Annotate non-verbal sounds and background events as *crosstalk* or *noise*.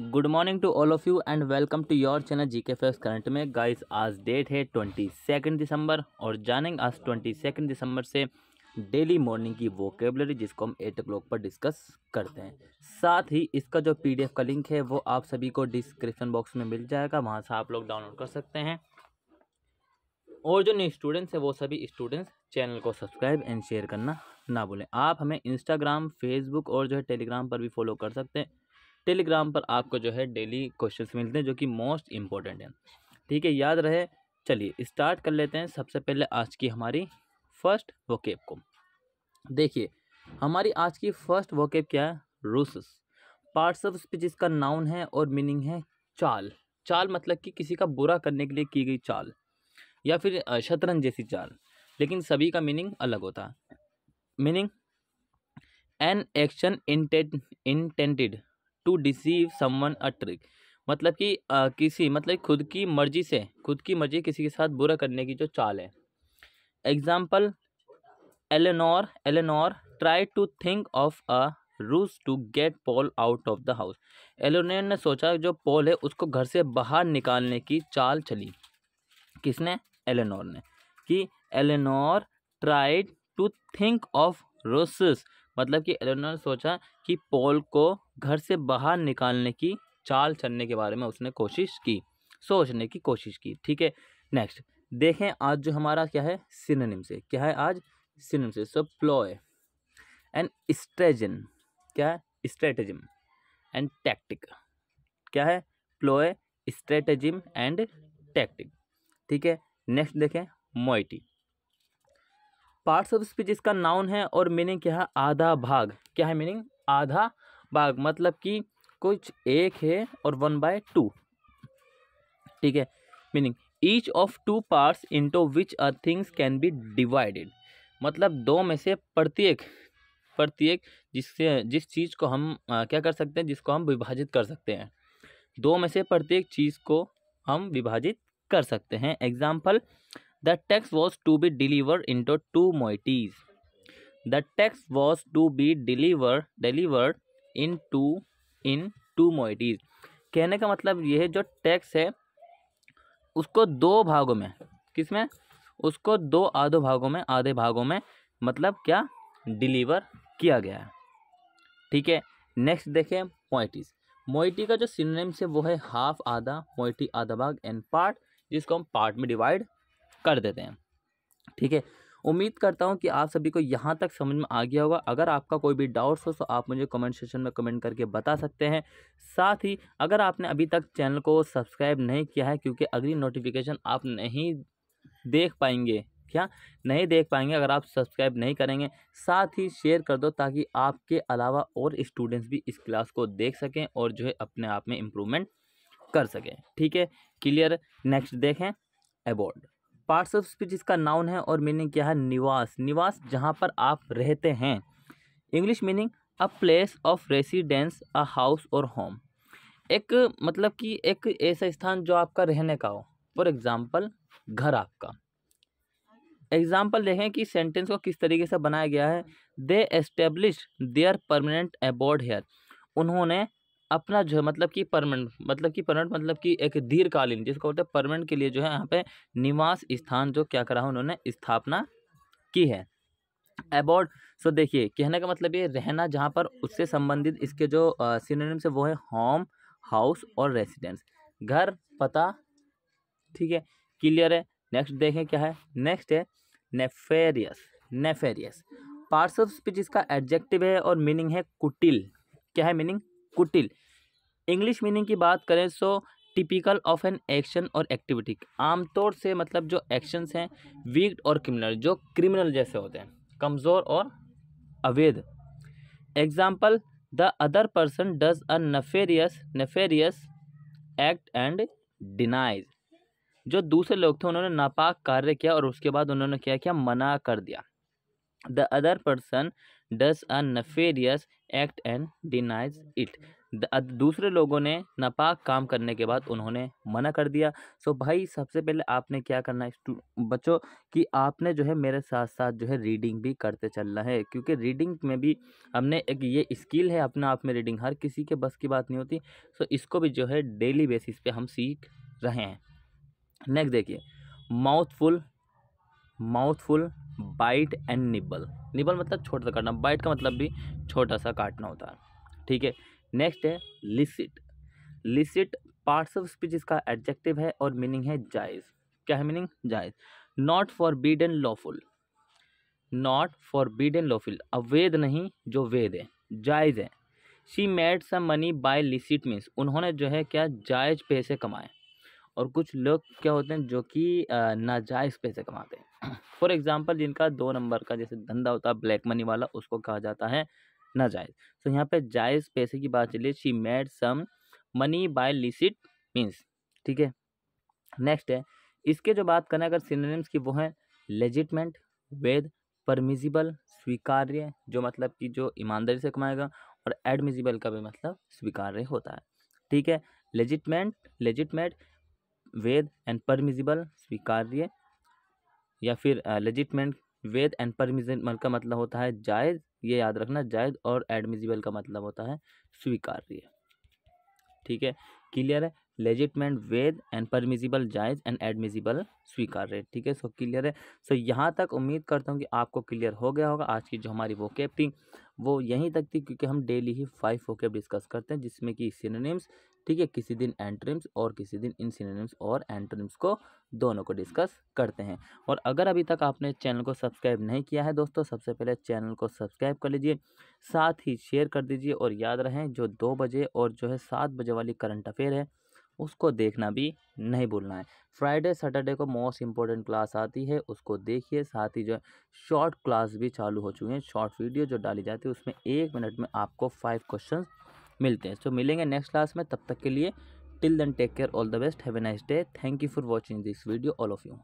good morning to all of you and welcome to your channel G K face current में guys आज date है twenty second दिसंबर और जानेंगे आज ट्वेंटी सेकेंड दिसंबर से डेली मॉर्निंग की वोकेबलरी जिसको हम एट ओ पर डिस्कस करते हैं साथ ही इसका जो पीडीएफ का लिंक है वो आप सभी को डिस्क्रिप्शन बॉक्स में मिल जाएगा वहाँ से आप लोग डाउनलोड कर सकते हैं और जो न्यू स्टूडेंट्स हैं वो सभी स्टूडेंट्स चैनल को सब्सक्राइब एंड शेयर करना ना भूलें आप हमें इंस्टाग्राम फेसबुक और जो है टेलीग्राम पर भी फॉलो कर सकते हैं टेलीग्राम पर आपको जो है डेली क्वेश्चंस मिलते हैं जो कि मोस्ट इम्पॉर्टेंट है ठीक है याद रहे चलिए स्टार्ट कर लेते हैं सबसे पहले आज की हमारी फर्स्ट वोकेब को देखिए हमारी आज की फर्स्ट वोकेब क्या है रूसस पार्ट्स ऑफ स्पीच इसका नाउन है और मीनिंग है चाल चाल मतलब कि किसी का बुरा करने के लिए की गई चाल या फिर शतरंज जैसी चाल लेकिन सभी का मीनिंग अलग होता है meaning an action intended to deceive someone a trick मतलब कि आ, किसी मतलब खुद की मर्जी से खुद की मर्जी किसी के साथ बुरा करने की जो चाल है example Eleanor Eleanor try to think of a ruse to get Paul out of the house एलोनियन ने सोचा जो पॉल है उसको घर से बाहर निकालने की चाल चली किसने एलेनोर ने कि Eleanor tried to think of ruses मतलब कि ने सोचा कि पॉल को घर से बाहर निकालने की चाल चलने के बारे में उसने कोशिश की सोचने की कोशिश की ठीक है नेक्स्ट देखें आज जो हमारा क्या है सिनोनिम से क्या है आज सिनोनिम से सो प्लॉय एंड स्ट्रेजन क्या है स्ट्रेटजिम एंड टैक्टिक क्या है प्लॉय स्ट्रेटजिम एंड टैक्टिक ठीक है नेक्स्ट देखें मोइटी पार्ट्स ऑफ स्पीच इसका नाउन है और मीनिंग क्या है आधा भाग क्या है मीनिंग आधा भाग मतलब कि कुछ एक है और वन बाय टू ठीक है meaning each of two parts into which are things can be divided मतलब दो में से प्रत्येक प्रत्येक जिससे जिस चीज़ को हम आ, क्या कर सकते हैं जिसको हम विभाजित कर सकते हैं दो में से प्रत्येक चीज़ को हम विभाजित कर सकते हैं example tax was to be deliver in two two moieties the tax was to be deliver deliver in two in two moieties कहने का मतलब यह जो टैक्स है उसको दो भागों में किसमें उसको दो आधे भागों में आधे भागों में मतलब क्या डिलीवर किया गया है ठीक है नेक्स्ट देखें मोइटीज मोइटी का जो सिनोनिम्स है वो है हाफ आधा मोइटी आधा भाग एंड पार्ट जिसको हम पार्ट में डिवाइड कर देते हैं ठीक है उम्मीद करता हूँ कि आप सभी को यहाँ तक समझ में आ गया होगा अगर आपका कोई भी डाउट्स हो तो आप मुझे कमेंट सेशन में कमेंट करके बता सकते हैं साथ ही अगर आपने अभी तक चैनल को सब्सक्राइब नहीं किया है क्योंकि अगली नोटिफिकेशन आप नहीं देख पाएंगे क्या नहीं देख पाएंगे अगर आप सब्सक्राइब नहीं करेंगे साथ ही शेयर कर दो ताकि आपके अलावा और स्टूडेंट्स भी इस क्लास को देख सकें और जो है अपने आप में इम्प्रूवमेंट कर सकें ठीक है क्लियर नेक्स्ट देखें अबोर्ड पार्ट्स ऑफ स्पीच इसका नाउन है और मीनिंग क्या है निवास निवास जहाँ पर आप रहते हैं English meaning a place of residence a house or home एक मतलब कि एक ऐसा स्थान जो आपका रहने का हो फॉर एग्ज़ाम्पल घर आपका एग्ज़ाम्पल देखें कि सेंटेंस को किस तरीके से बनाया गया है they establish their permanent abode here उन्होंने अपना जो है मतलब कि परमानेंट मतलब कि परमानेंट मतलब कि एक दीर्घकालीन जिसको बोलते हैं परमानेंट के लिए जो है यहाँ पे निवास स्थान जो क्या करा उन्होंने स्थापना की है अबाउट सो देखिए कहने का मतलब ये रहना जहाँ पर उससे संबंधित इसके जो सिनोनिम्स है वो है होम हाउस और रेसिडेंस घर पता ठीक है क्लियर है नेक्स्ट देखें क्या है नेक्स्ट है नेफेरियस नेफेरियस पार्सव स्पीच इसका एडजेक्टिव है और मीनिंग है कुटिल क्या है मीनिंग कुटिल इंग्लिश मीनिंग की बात करें so typical of an action or activity आमतौर से मतलब जो एक्शंस हैं वीक और क्रिमिनल जो क्रिमिनल जैसे होते हैं कमज़ोर और अवैध example the other person does a nefarious nefarious act and denies जो दूसरे लोग थे उन्होंने नापाक कार्य किया और उसके बाद उन्होंने क्या किया मना कर दिया the other person does a nefarious act and denies it दूसरे लोगों ने नापाक काम करने के बाद उन्होंने मना कर दिया सो भाई सबसे पहले आपने क्या करना है बच्चों कि आपने जो है मेरे साथ साथ जो है रीडिंग भी करते चलना है क्योंकि रीडिंग में भी हमने एक ये स्किल है अपने आप में रीडिंग हर किसी के बस की बात नहीं होती सो इसको भी जो है डेली बेसिस पे हम सीख रहे हैं नेक्स्ट देखिए mouthful mouthful bite and nibble nibble मतलब छोटा सा काटना बाइट का मतलब भी छोटा सा काटना होता है ठीक है नेक्स्ट है licit licit parts of speech इसका एडजेक्टिव है और मीनिंग है जायज़ क्या है मीनिंग जायज़ not forbid and lawful not forbid and lawful अवैध नहीं जो वेद है जायज़ है she made some money by licit means उन्होंने जो है क्या जायज पैसे कमाए और कुछ लोग क्या होते हैं जो कि नाजायज़ पैसे कमाते हैं फॉर *clears throat* एग्ज़ाम्पल जिनका दो नंबर का जैसे धंधा होता है ब्लैक मनी वाला उसको कहा जाता है नाजायज़ तो यहाँ पे जायज़ पैसे की बात चलिए she made some money by licit means ठीक है नेक्स्ट है इसके जो बात करें अगर सिनेम्स की वो है लेजिटमेंट वेद परमिजिबल स्वीकार्य जो मतलब कि जो ईमानदारी से कमाएगा और एडमिजिबल का भी मतलब स्वीकार्य होता है ठीक है legitimate legitimate valid and permissible स्वीकार्य या फिर legitimate uh, valid and permissible मतलब का मतलब होता है जायज़ ये याद रखना जायज़ और एडमिजिबल का मतलब होता है स्वीकार्य ठीक है क्लियर है लेजिटमेंट वेद एंड परमिजिबल जायज़ एंड एडमिजिबल स्वीकार है ठीक है सो क्लियर है सो यहाँ तक उम्मीद करता हूँ कि आपको क्लियर हो गया होगा आज की जो हमारी वोकेब थी वो यहीं तक थी क्योंकि हम डेली ही फाइव वोकेब डिस्कस करते हैं जिसमें कि सिनोनिम्स ठीक है किसी दिन एंट्रिम्स और किसी दिन इन सिनोनिम्स और एंट्रिम्स को दोनों को डिस्कस करते हैं और अगर अभी तक आपने चैनल को सब्सक्राइब नहीं किया है दोस्तों सबसे पहले चैनल को सब्सक्राइब कर लीजिए साथ ही शेयर कर दीजिए और याद रहें जो दो बजे और जो है सात बजे वाली करंट अफेयर है उसको देखना भी नहीं भूलना है फ्राइडे सैटरडे को मोस्ट इंपॉर्टेंट क्लास आती है उसको देखिए साथ ही जो है शॉर्ट क्लास भी चालू हो चुकी है शॉर्ट वीडियो जो डाली जाती है उसमें एक मिनट में आपको फाइव क्वेश्चन मिलते हैं तो मिलेंगे नेक्स्ट क्लास में तब तक के लिए till then take care all the best have a nice day thank you for watching this video all of you